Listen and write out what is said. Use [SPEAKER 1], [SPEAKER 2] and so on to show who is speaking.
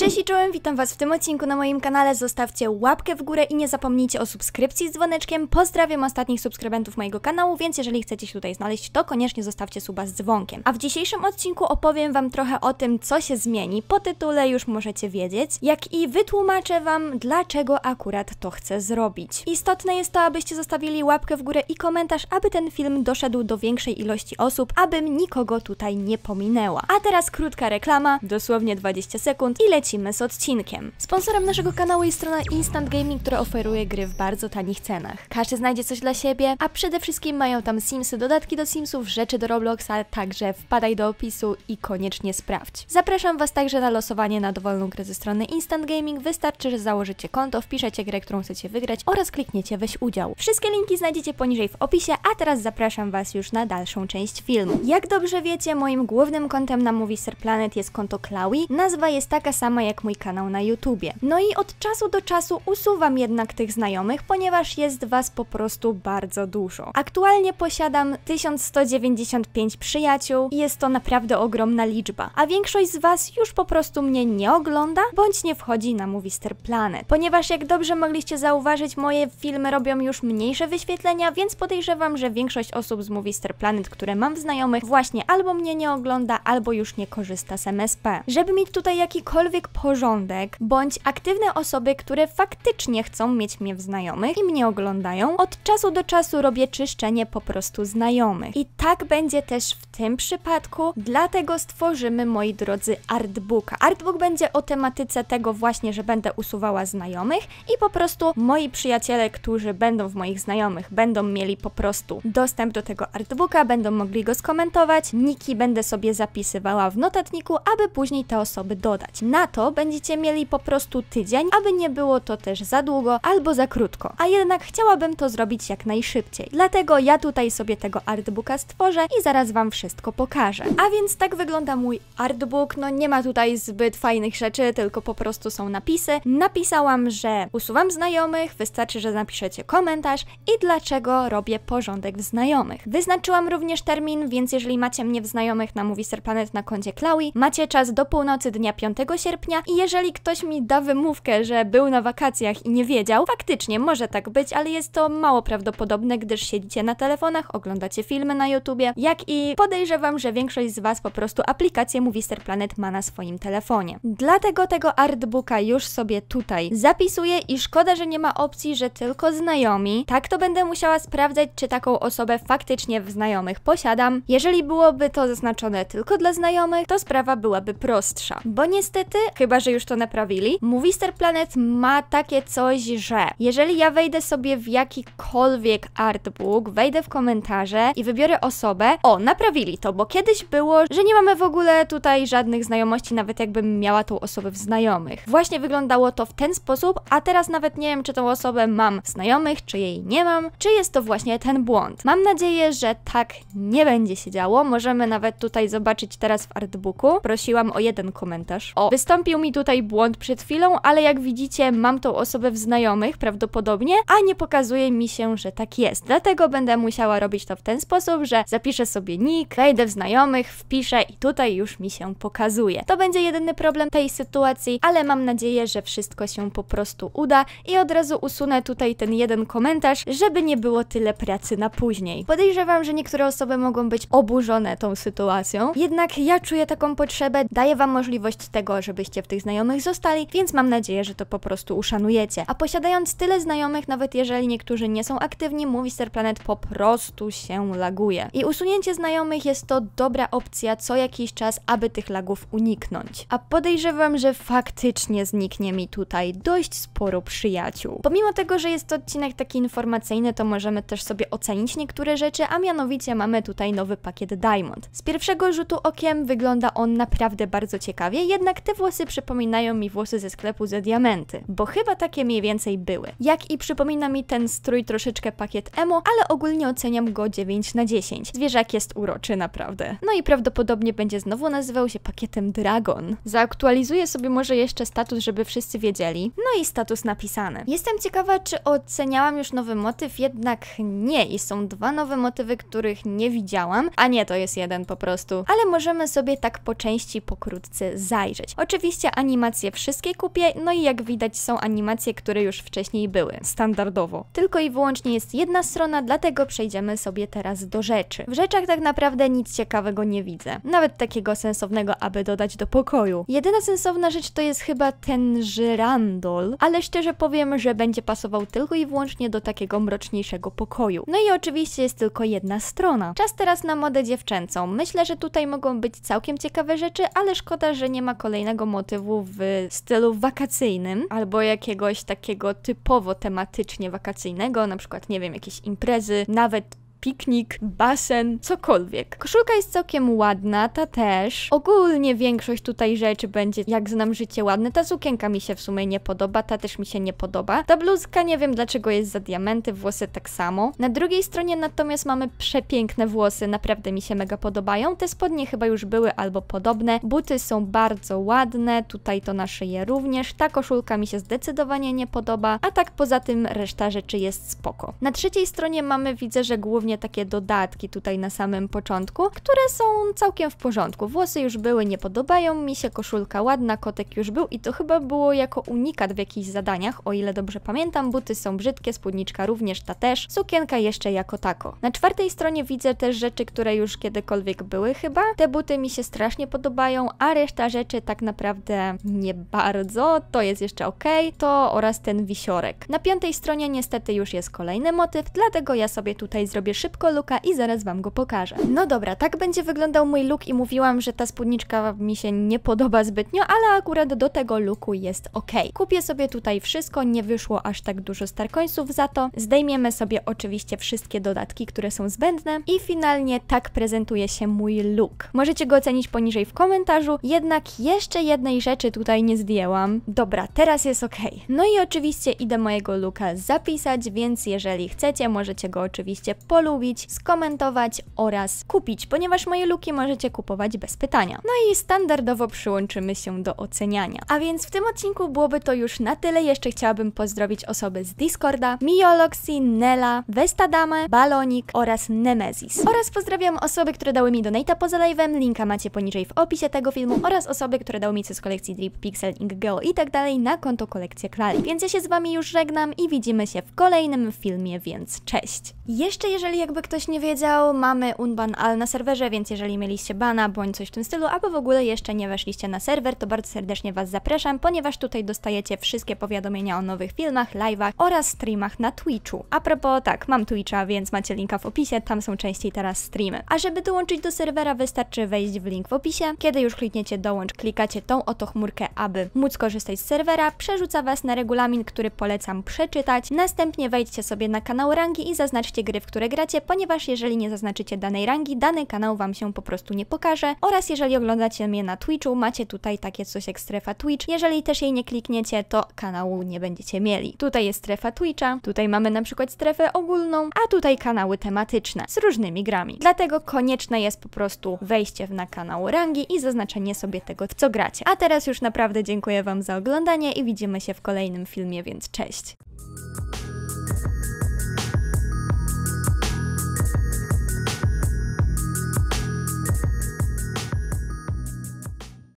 [SPEAKER 1] Cześć i czołem, witam Was w tym odcinku na moim kanale. Zostawcie łapkę w górę i nie zapomnijcie o subskrypcji z dzwoneczkiem. Pozdrawiam ostatnich subskrybentów mojego kanału, więc jeżeli chcecie się tutaj znaleźć, to koniecznie zostawcie suba z dzwonkiem. A w dzisiejszym odcinku opowiem Wam trochę o tym, co się zmieni. Po tytule już możecie wiedzieć, jak i wytłumaczę Wam, dlaczego akurat to chcę zrobić. Istotne jest to, abyście zostawili łapkę w górę i komentarz, aby ten film doszedł do większej ilości osób, abym nikogo tutaj nie pominęła. A teraz krótka reklama, dosłownie 20 sekund i lecimy z odcinkiem. Sponsorem naszego kanału jest strona Instant Gaming, która oferuje gry w bardzo tanich cenach. Każdy znajdzie coś dla siebie, a przede wszystkim mają tam Simsy, dodatki do Simsów, rzeczy do Robloxa, także wpadaj do opisu i koniecznie sprawdź. Zapraszam Was także na losowanie na dowolną grę ze strony Instant Gaming. Wystarczy, że założycie konto, wpiszecie grę, którą chcecie wygrać oraz klikniecie weź udział. Wszystkie linki znajdziecie poniżej w opisie, a teraz zapraszam Was już na dalszą część filmu. Jak dobrze wiecie, moim głównym kontem na Movie Sir Planet jest konto Klaui. Nazwa jest taka sama jak mój kanał na YouTubie. No i od czasu do czasu usuwam jednak tych znajomych, ponieważ jest was po prostu bardzo dużo. Aktualnie posiadam 1195 przyjaciół i jest to naprawdę ogromna liczba, a większość z was już po prostu mnie nie ogląda, bądź nie wchodzi na Movister Planet. Ponieważ jak dobrze mogliście zauważyć, moje filmy robią już mniejsze wyświetlenia, więc podejrzewam, że większość osób z Movister Planet, które mam w znajomych, właśnie albo mnie nie ogląda, albo już nie korzysta z MSP. Żeby mieć tutaj jakikolwiek jakikolwiek porządek, bądź aktywne osoby, które faktycznie chcą mieć mnie w znajomych i mnie oglądają, od czasu do czasu robię czyszczenie po prostu znajomych. I tak będzie też w tym przypadku, dlatego stworzymy, moi drodzy, artbooka. Artbook będzie o tematyce tego właśnie, że będę usuwała znajomych i po prostu moi przyjaciele, którzy będą w moich znajomych, będą mieli po prostu dostęp do tego artbooka, będą mogli go skomentować, niki będę sobie zapisywała w notatniku, aby później te osoby dodać. Na to będziecie mieli po prostu tydzień, aby nie było to też za długo albo za krótko. A jednak chciałabym to zrobić jak najszybciej. Dlatego ja tutaj sobie tego artbooka stworzę i zaraz Wam wszystko pokażę. A więc tak wygląda mój artbook. No nie ma tutaj zbyt fajnych rzeczy, tylko po prostu są napisy. Napisałam, że usuwam znajomych, wystarczy, że napiszecie komentarz i dlaczego robię porządek w znajomych. Wyznaczyłam również termin, więc jeżeli macie mnie w znajomych na Movie Planet na koncie Klaui, macie czas do północy dnia 5 sierpnia sierpnia i jeżeli ktoś mi da wymówkę, że był na wakacjach i nie wiedział, faktycznie może tak być, ale jest to mało prawdopodobne, gdyż siedzicie na telefonach, oglądacie filmy na YouTubie, jak i podejrzewam, że większość z Was po prostu aplikację Movister Planet ma na swoim telefonie. Dlatego tego artbooka już sobie tutaj zapisuję i szkoda, że nie ma opcji, że tylko znajomi. Tak to będę musiała sprawdzać, czy taką osobę faktycznie w znajomych posiadam. Jeżeli byłoby to zaznaczone tylko dla znajomych, to sprawa byłaby prostsza. Bo niestety chyba że już to naprawili. Movie Planet ma takie coś, że jeżeli ja wejdę sobie w jakikolwiek artbook, wejdę w komentarze i wybiorę osobę, o, naprawili to, bo kiedyś było, że nie mamy w ogóle tutaj żadnych znajomości, nawet jakbym miała tą osobę w znajomych. Właśnie wyglądało to w ten sposób, a teraz nawet nie wiem, czy tą osobę mam znajomych, czy jej nie mam, czy jest to właśnie ten błąd. Mam nadzieję, że tak nie będzie się działo. Możemy nawet tutaj zobaczyć teraz w artbooku. Prosiłam o jeden komentarz. O, wystąpi wystąpił mi tutaj błąd przed chwilą, ale jak widzicie mam tą osobę w znajomych prawdopodobnie, a nie pokazuje mi się, że tak jest. Dlatego będę musiała robić to w ten sposób, że zapiszę sobie nick, wejdę w znajomych, wpiszę i tutaj już mi się pokazuje. To będzie jedyny problem tej sytuacji, ale mam nadzieję, że wszystko się po prostu uda i od razu usunę tutaj ten jeden komentarz, żeby nie było tyle pracy na później. Podejrzewam, że niektóre osoby mogą być oburzone tą sytuacją, jednak ja czuję taką potrzebę, daję wam możliwość tego, żebyście byście w tych znajomych zostali, więc mam nadzieję, że to po prostu uszanujecie. A posiadając tyle znajomych, nawet jeżeli niektórzy nie są aktywni, Movie Planet po prostu się laguje. I usunięcie znajomych jest to dobra opcja co jakiś czas, aby tych lagów uniknąć. A podejrzewam, że faktycznie zniknie mi tutaj dość sporo przyjaciół. Pomimo tego, że jest to odcinek taki informacyjny, to możemy też sobie ocenić niektóre rzeczy, a mianowicie mamy tutaj nowy pakiet Diamond. Z pierwszego rzutu okiem wygląda on naprawdę bardzo ciekawie, jednak te włosy włosy przypominają mi włosy ze sklepu ze diamenty, bo chyba takie mniej więcej były. Jak i przypomina mi ten strój troszeczkę pakiet emo, ale ogólnie oceniam go 9 na 10. Zwierzak jest uroczy, naprawdę. No i prawdopodobnie będzie znowu nazywał się pakietem Dragon. Zaaktualizuję sobie może jeszcze status, żeby wszyscy wiedzieli. No i status napisany. Jestem ciekawa, czy oceniałam już nowy motyw, jednak nie. I są dwa nowe motywy, których nie widziałam, a nie, to jest jeden po prostu. Ale możemy sobie tak po części pokrótce zajrzeć. Oczywiście Oczywiście animacje wszystkie kupię, no i jak widać są animacje, które już wcześniej były, standardowo. Tylko i wyłącznie jest jedna strona, dlatego przejdziemy sobie teraz do rzeczy. W rzeczach tak naprawdę nic ciekawego nie widzę. Nawet takiego sensownego, aby dodać do pokoju. Jedyna sensowna rzecz to jest chyba ten żyrandol, ale szczerze powiem, że będzie pasował tylko i wyłącznie do takiego mroczniejszego pokoju. No i oczywiście jest tylko jedna strona. Czas teraz na modę dziewczęcą. Myślę, że tutaj mogą być całkiem ciekawe rzeczy, ale szkoda, że nie ma kolejnego motywu w stylu wakacyjnym albo jakiegoś takiego typowo tematycznie wakacyjnego, na przykład, nie wiem, jakieś imprezy, nawet piknik, basen, cokolwiek. Koszulka jest całkiem ładna, ta też. Ogólnie większość tutaj rzeczy będzie, jak znam życie, ładne. Ta sukienka mi się w sumie nie podoba, ta też mi się nie podoba. Ta bluzka nie wiem dlaczego jest za diamenty, włosy tak samo. Na drugiej stronie natomiast mamy przepiękne włosy, naprawdę mi się mega podobają. Te spodnie chyba już były albo podobne. Buty są bardzo ładne, tutaj to na szyję również. Ta koszulka mi się zdecydowanie nie podoba, a tak poza tym reszta rzeczy jest spoko. Na trzeciej stronie mamy, widzę, że głównie takie dodatki tutaj na samym początku, które są całkiem w porządku. Włosy już były, nie podobają mi się, koszulka ładna, kotek już był i to chyba było jako unikat w jakichś zadaniach, o ile dobrze pamiętam. Buty są brzydkie, spódniczka również, ta też, sukienka jeszcze jako tako. Na czwartej stronie widzę też rzeczy, które już kiedykolwiek były chyba. Te buty mi się strasznie podobają, a reszta rzeczy tak naprawdę nie bardzo, to jest jeszcze ok, to oraz ten wisiorek. Na piątej stronie niestety już jest kolejny motyw, dlatego ja sobie tutaj zrobię szybko looka i zaraz wam go pokażę. No dobra, tak będzie wyglądał mój look i mówiłam, że ta spódniczka mi się nie podoba zbytnio, ale akurat do tego looku jest ok. Kupię sobie tutaj wszystko, nie wyszło aż tak dużo starkońców za to. Zdejmiemy sobie oczywiście wszystkie dodatki, które są zbędne i finalnie tak prezentuje się mój look. Możecie go ocenić poniżej w komentarzu, jednak jeszcze jednej rzeczy tutaj nie zdjęłam. Dobra, teraz jest ok. No i oczywiście idę mojego looka zapisać, więc jeżeli chcecie, możecie go oczywiście polubić polubić, skomentować oraz kupić, ponieważ moje luki możecie kupować bez pytania. No i standardowo przyłączymy się do oceniania. A więc w tym odcinku byłoby to już na tyle. Jeszcze chciałabym pozdrowić osoby z Discorda, Mioloxi, Nela, Vestadame, Balonik oraz Nemesis. Oraz pozdrawiam osoby, które dały mi donate'a poza live'em, linka macie poniżej w opisie tego filmu oraz osoby, które dały mi coś z kolekcji Drip, Pixel, Ink Geo i tak dalej na konto kolekcje Klali. Więc ja się z wami już żegnam i widzimy się w kolejnym filmie, więc cześć! Jeszcze jeżeli jakby ktoś nie wiedział, mamy Unban Al na serwerze, więc jeżeli mieliście bana bądź coś w tym stylu, albo w ogóle jeszcze nie weszliście na serwer, to bardzo serdecznie Was zapraszam, ponieważ tutaj dostajecie wszystkie powiadomienia o nowych filmach, live'ach oraz streamach na Twitchu. A propos, tak, mam Twitcha, więc macie linka w opisie, tam są częściej teraz streamy. A żeby dołączyć do serwera wystarczy wejść w link w opisie, kiedy już klikniecie dołącz, klikacie tą oto chmurkę, aby móc korzystać z serwera, przerzuca Was na regulamin, który polecam przeczytać, następnie wejdźcie sobie na kanał rangi i zaznaczcie liście gry, w które gracie, ponieważ jeżeli nie zaznaczycie danej rangi, dany kanał Wam się po prostu nie pokaże oraz jeżeli oglądacie mnie na Twitchu, macie tutaj takie coś jak strefa Twitch. Jeżeli też jej nie klikniecie, to kanału nie będziecie mieli. Tutaj jest strefa Twitcha, tutaj mamy na przykład strefę ogólną, a tutaj kanały tematyczne z różnymi grami. Dlatego konieczne jest po prostu wejście na kanał rangi i zaznaczenie sobie tego, w co gracie. A teraz już naprawdę dziękuję Wam za oglądanie i widzimy się w kolejnym filmie, więc cześć!